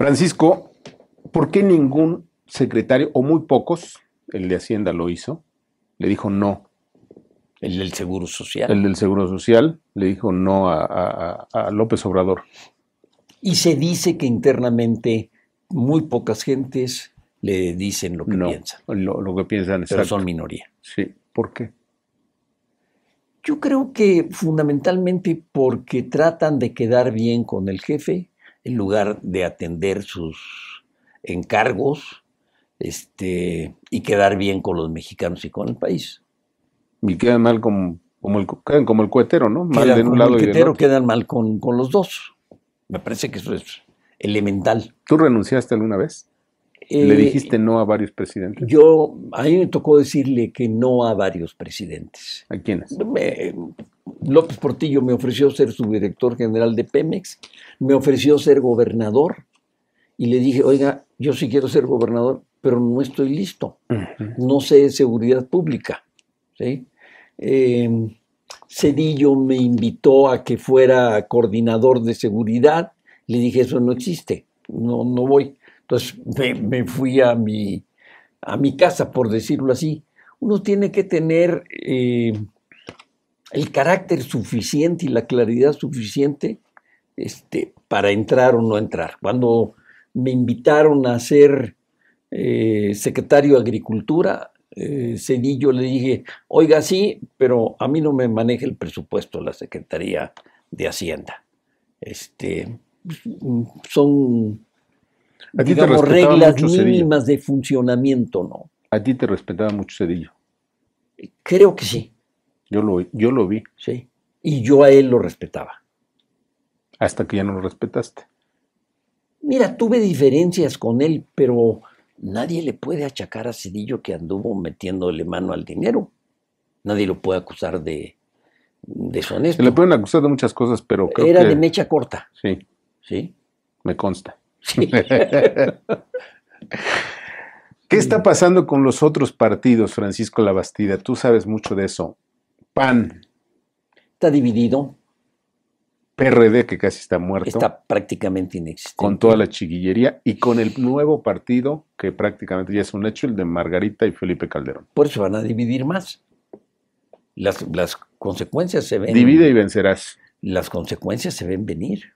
Francisco, ¿por qué ningún secretario, o muy pocos, el de Hacienda lo hizo, le dijo no? El del Seguro Social. El del Seguro Social le dijo no a, López Obrador. Y se dice que internamente muy pocas gentes le dicen lo que piensan. Lo, que piensan, Pero son minoría. Sí, ¿por qué? Yo creo que fundamentalmente porque tratan de quedar bien con el jefe en lugar de atender sus encargos este, y quedar bien con los mexicanos y con el país. Y quedan mal como, el, quedan como el cohetero, ¿no? Mal de un lado el y quedan mal con, los dos. Me parece que eso es elemental. ¿Tú renunciaste alguna vez? ¿Le eh, dijiste no a varios presidentes? Yo, a mí me tocó decirle que no a varios presidentes. ¿A quiénes? Me, López Portillo me ofreció ser subdirector general de Pemex, me ofreció ser gobernador y le dije, oiga, yo sí quiero ser gobernador, pero no estoy listo, no sé de seguridad pública. Em, Cedillo me invitó a que fuera coordinador de seguridad, le dije, eso no existe, no, no voy. Entonces me, fui a mi, a mi casa, por decirlo así. Uno tiene que tener... Eh, el carácter suficiente y la claridad suficiente este, para entrar o no entrar. Cuando me invitaron a ser eh, secretario de Agricultura, eh, Cedillo le dije, oiga, sí, pero a mí no me maneja el presupuesto la Secretaría de Hacienda. Este, pues, son, digamos, reglas mínimas de funcionamiento, ¿no? A ti te respetaba mucho Cedillo. Creo que sí. Yo lo, vi. Sí. Y yo a él lo respetaba. Hasta que ya no lo respetaste. Mira, tuve diferencias con él, pero nadie le puede achacar a Cedillo que anduvo metiéndole mano al dinero. Nadie lo puede acusar de deshonesto. le pueden acusar de muchas cosas, pero Era de mecha corta. Sí. Sí. Me consta. ¿Qué está pasando con los otros partidos, Francisco Labastida? Tú sabes mucho de eso. Está dividido. PRD, que casi está muerto. Está prácticamente inexistente. Con toda la chiquillería y con el nuevo partido, que prácticamente ya es un hecho, el de Margarita y Felipe Calderón. Por eso van a dividir más. Las, las consecuencias se ven. Divide y vencerás. Las consecuencias se ven venir.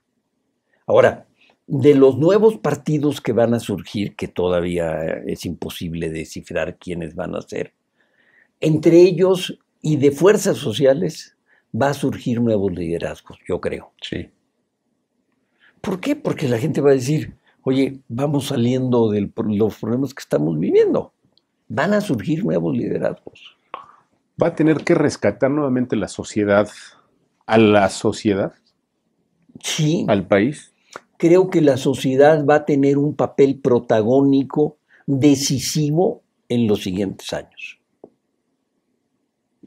Ahora, de los nuevos partidos que van a surgir, que todavía es imposible descifrar quiénes van a ser, entre ellos y de fuerzas sociales va a surgir nuevos liderazgos, yo creo. Sí. ¿Por qué? Porque la gente va a decir, oye, vamos saliendo de los problemas que estamos viviendo. Van a surgir nuevos liderazgos. Va a tener que rescatar nuevamente la sociedad, a la sociedad. Sí. Al país. Creo que la sociedad va a tener un papel protagónico, decisivo, en los siguientes años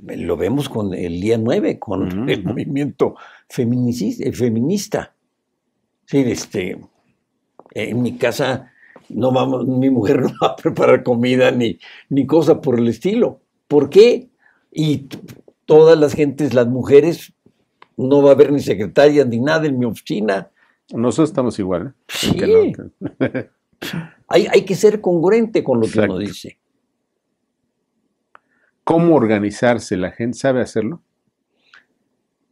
lo vemos con el día 9, con el movimiento eh, feminista. Sí, este, eh, en mi casa no vamos, mi mujer no va a preparar comida ni, ni cosa por el estilo. ¿Por qué? Y todas las gentes, las mujeres, no va a haber ni secretaria ni nada en mi oficina. Nosotros estamos igual. ¿eh? Sí. hay, hay, que ser congruente con lo que uno dice cómo organizarse la gente? ¿Sabe hacerlo?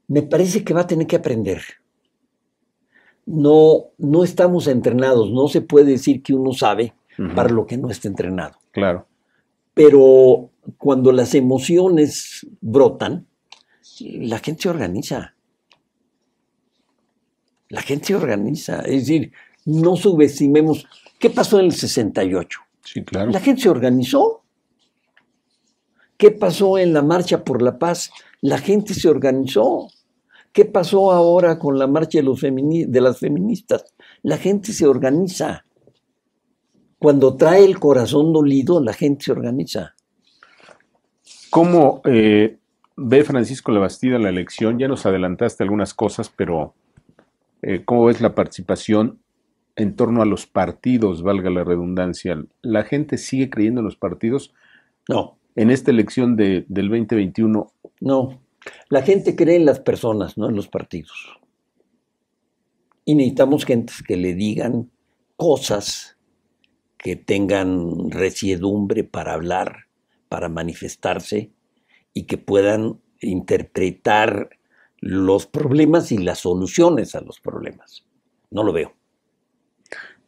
Me parece que va a tener que aprender. No, no estamos entrenados, no se puede decir que uno sabe para lo que no está entrenado. Claro. Pero cuando las emociones brotan, la gente se organiza. La gente se organiza. Es decir, no subestimemos. ¿Qué pasó en el 68? Sí, claro. La gente se organizó. ¿Qué pasó en la marcha por la paz? La gente se organizó. ¿Qué pasó ahora con la marcha de, las feministas? La gente se organiza. Cuando trae el corazón dolido, la gente se organiza. ¿Cómo eh, ve Francisco Labastida la elección? Ya nos adelantaste algunas cosas, pero eh, ¿cómo ves la participación en torno a los partidos, valga la redundancia? ¿La gente sigue creyendo en los partidos? No en esta elección del 2021? No, la gente cree en las personas, no en los partidos. Y necesitamos gentes que le digan cosas que tengan resiedumbre para hablar, para manifestarse y que puedan interpretar los problemas y las soluciones a los problemas. No lo veo.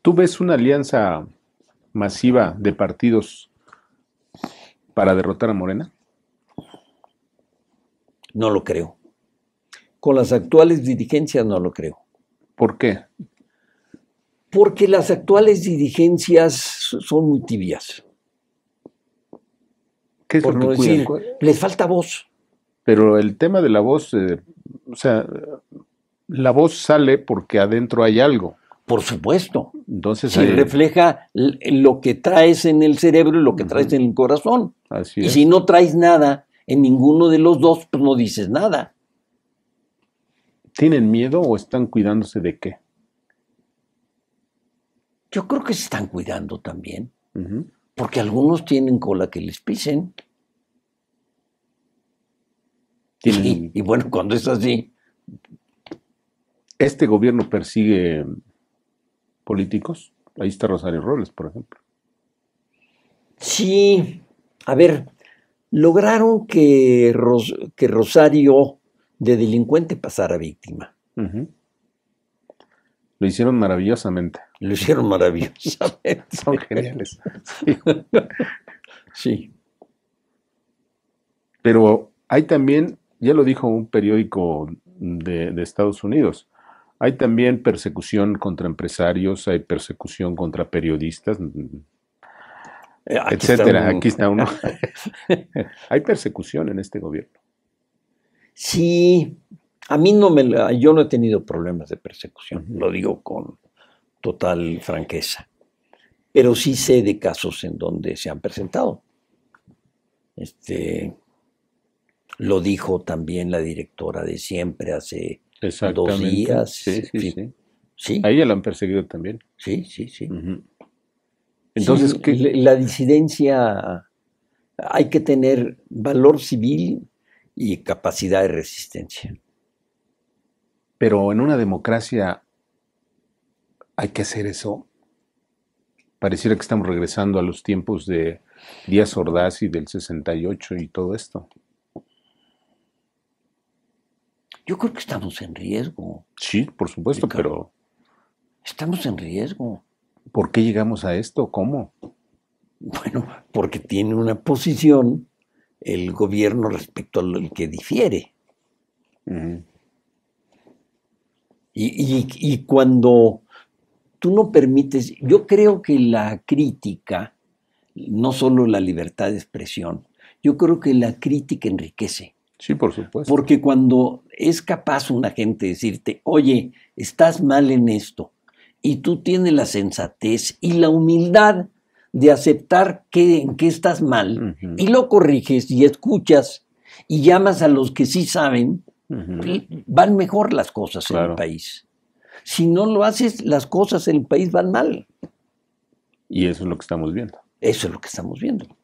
¿Tú ves una alianza masiva de partidos para derrotar a Morena? No lo creo. Con las actuales dirigencias no lo creo. ¿Por qué? Porque las actuales dirigencias son muy tibias. ¿Qué es lo que les falta voz. Pero el tema de la voz, eh, o sea, la voz sale porque adentro hay algo. Por supuesto. Entonces, refleja lo que traes en el cerebro y lo que traes en el corazón. y si no traes nada en ninguno de los dos, pues no dices nada. ¿Tienen miedo o están cuidándose de qué? Yo creo que se están cuidando también, porque algunos tienen cola que les pisen. y bueno, cuando es así. Este gobierno persigue políticos. Ahí está Rosario Robles, por ejemplo. Sí, a ver, lograron que, que Rosario de delincuente pasara víctima. Lo hicieron maravillosamente. Lo hicieron maravillosamente. Son geniales. Sí. Pero hay también, ya lo dijo un periódico de Estados Unidos, hay también persecución contra empresarios, hay persecución contra periodistas, mm, eh, etcétera. Aquí está uno. hay persecución en este gobierno. Sí, a mí no me yo no he tenido problemas de persecución, lo digo con total franqueza. Pero sí sé de casos en donde se han presentado. Este lo dijo también la directora de siempre hace dos días. Sí, sí, sí. la han perseguido también. Sí, sí, sí. Entonces, La, disidencia, hay que tener valor civil y capacidad de resistencia. Pero en una democracia hay que hacer eso. Pareciera que estamos regresando a los tiempos de Díaz Ordaz y del 68 y todo esto. creo que estamos en riesgo. Sí, por supuesto, pero... Estamos en riesgo. ¿Por qué llegamos a esto? ¿Cómo? Bueno, porque tiene una posición el gobierno respecto al que difiere. y, cuando tú no permites, yo creo que la crítica, no solo la libertad de expresión, yo creo que la crítica enriquece. Sí, por supuesto. Porque cuando es capaz una gente decirte, oye, estás mal en esto, y tú tienes la sensatez y la humildad de aceptar que, en que estás mal, y lo corriges y escuchas y llamas a los que sí saben, van mejor las cosas en el país. Si no lo haces, las cosas en el país van mal. Y eso es lo que estamos viendo. Eso es lo que estamos viendo.